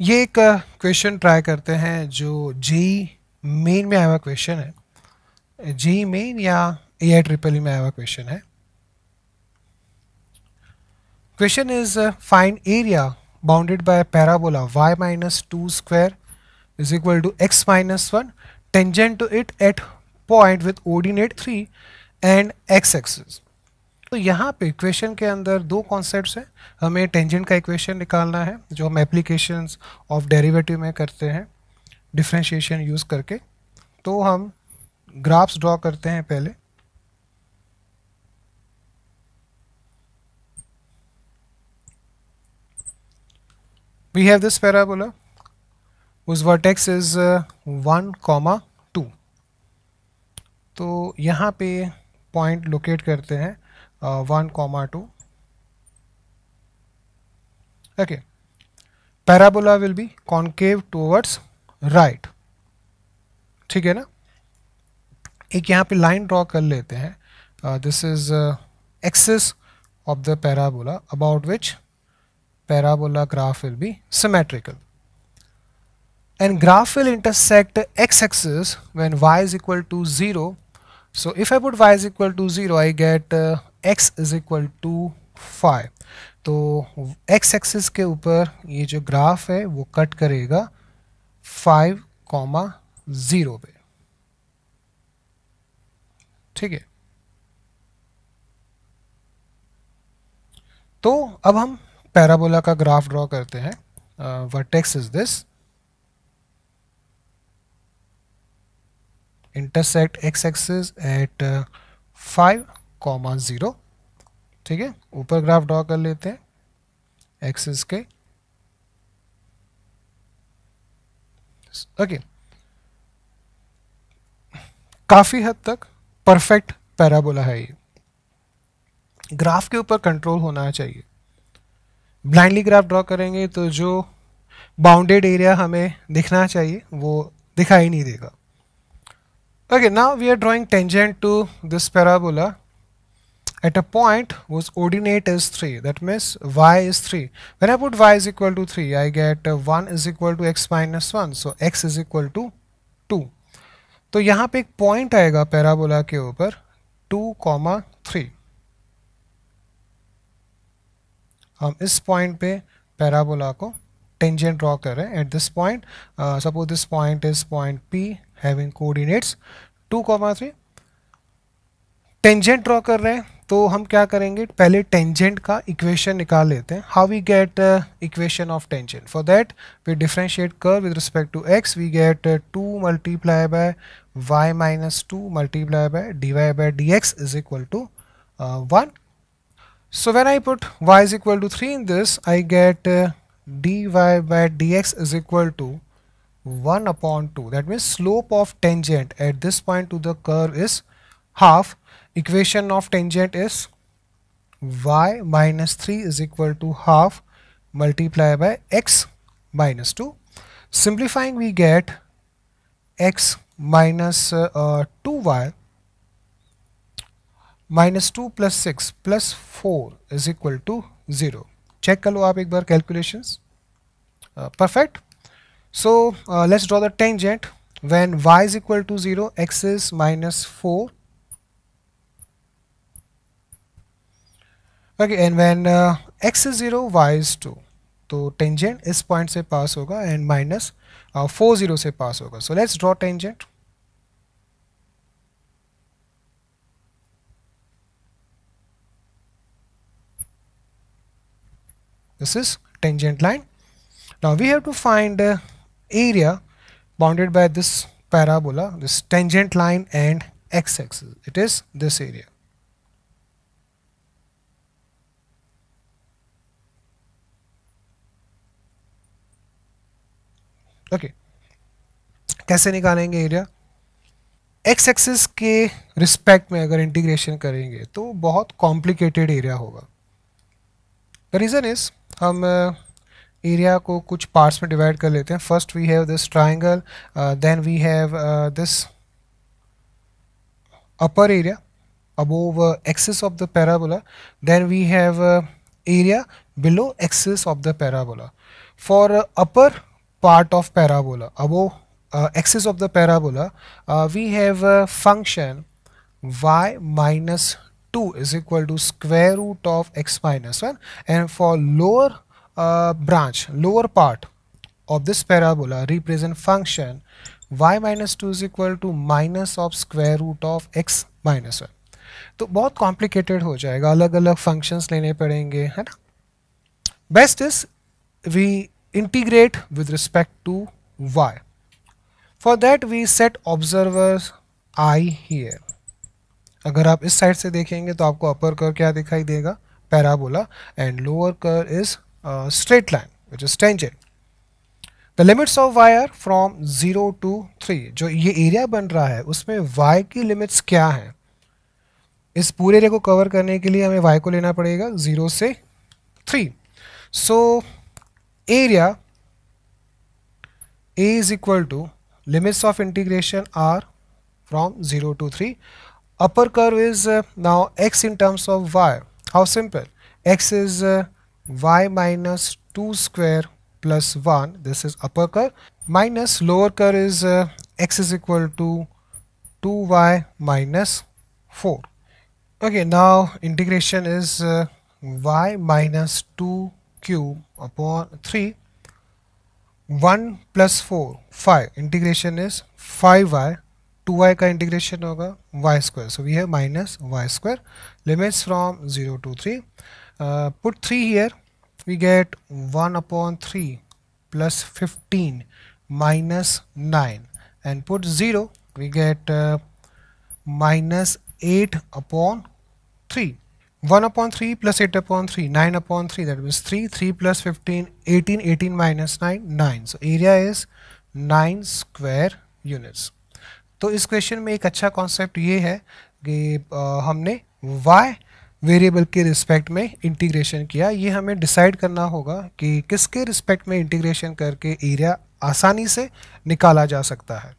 ये एक question try करते हैं जो जी मेन में आया हुआ क्वेश्चन है जी मेन या ए आई ट्रिपल में आया हुआ क्वेश्चन है question is find area bounded by parabola y minus two square is equal to x minus one tangent to it at point with ordinate three and x axis तो यहाँ पे equation के अंदर दो कॉन्सेप्ट्स हैं हमें tangent का equation निकालना है जो हम एप्लीकेशन ऑफ डेरिवेटिव में करते हैं डिफ्रेंशिएशन यूज़ करके तो हम ग्राफ्स ड्रॉ करते हैं पहले वी हैव दिस पैराबोला उस vertex is one comma two तो यहाँ पे पॉइंट लोकेट करते हैं one comma two okay parabola will be be towards right ठीक है ना एक यहाँ पे लाइन ड्रॉ कर लेते हैं this is axis of the parabola about which parabola graph will be symmetrical and graph will intersect X axis when Y is equal to zero so if I put Y is equal to zero I get x is equal to five तो x axis के ऊपर ये जो graph है वो cut करेगा five comma zero पे ठीक है तो अब हम पैराबोला का ग्राफ ड्रॉ करते हैं vertex is this intersect X axis at five comma zero ठीक है ऊपर ग्राफ ड्रॉ कर लेते हैं एक्सिस के ओके काफ़ी हद तक परफेक्ट पैराबोला है ये ग्राफ के ऊपर कंट्रोल होना चाहिए ब्लाइंडली ग्राफ ड्रॉ करेंगे तो जो बाउंडेड एरिया हमें दिखना चाहिए वो दिखाई नहीं देगा okay now we are drawing tangent to this parabola at a point whose ordinate is 3 that means y is 3 when I put y is equal to 3 I get 1 uh, is equal to x minus 1 so x is equal to 2 तो यहाँ पे एक point आएगा parabola के ऊपर 2 comma three हम इस point पे पैराबोला को टेंजेंट ड्रॉ uh, कर रहे हैं at this point suppose this point is point P having coordinates two comma three tangent draw कर रहे हैं तो हम क्या करेंगे पहले टेंजेंट का इक्वेशन निकाल लेते हैं how we get equation of tangent for that we differentiate कर with respect to X we get two multiply by Y minus two multiply by D Y by D X is equal to one when I put Y is equal to three in this I get D Y by D X is equal to one upon two that means slope of tangent at this point to the curve is half equation of tangent is y minus 3 is equal to half multiplied by x minus 2. Simplifying we get x uh, uh, 2 plus 6 plus 4 is equal to 0. Check kalo aap ek bar calculations. Uh, perfect. So let's draw the tangent when y is equal to 0 x is minus 4 okay and when uh, x is 0 y is 2 तो tangent इस point से pass होगा and minus four zero से pass होगा so let's draw this is tangent line now we have to find uh, area bounded by this parabola this tangent line and x-axis it is this area okay कैसे निकालेंगे area X axis के respect में अगर integration करेंगे तो बहुत complicated area होगा the reason is हम एरिया uh, को कुछ पार्ट्स में डिवाइड कर लेते हैं first we have this triangle then we have this upper area above axis of the parabola then we have area below axis of the parabola for upper part of parabola above uh, axis of the parabola uh, we have a function y minus 2 is equal to square root of x minus 1 and for lower uh, branch lower part of this parabola represent function y minus 2 is equal to minus of square root of x minus 1 तो बहुत complicated हो जाएगा अलग अलग functions लेने पड़ेंगे है ना best is we integrate with respect to y. For that we set observers i here. अगर आप इस साइड से देखेंगे तो आपको अपर कर क्या दिखाई देगा parabola and lower curve is straight line which is tangent the limits of Y are from zero to three जो ये एरिया बन रहा है उसमें वाई की लिमिट्स क्या हैं इस पूरे एरिया को कवर करने के लिए हमें वाई को लेना पड़ेगा जीरो से three so so, area a is equal to limits of integration are from 0 to 3 upper curve is uh, now x in terms of y how simple x is uh, y minus 2 square plus 1 this is upper curve minus lower curve is uh, x is equal to 2y minus 4 okay now integration is uh, y minus 2 cube upon 3 1 plus 4 5 integration is 5y 2y ka integration hoga y square so we have minus y square limits from 0 to 3 uh, put 3 here we get 1 upon 3 plus 15 minus 9 and put 0 we get uh, 8 upon 3 1 upon 3 plus 8 upon 3, 9 upon 3, that means 3, 3 plus 15, 18, 18 minus 9, 9. So area is 9 square units. तो इस question में एक अच्छा concept ये है कि हमने y variable के रिस्पेक्ट में इंटीग्रेशन किया ये हमें डिसाइड करना होगा कि किसके रिस्पेक्ट में इंटीग्रेशन करके एरिया आसानी से निकाला जा सकता है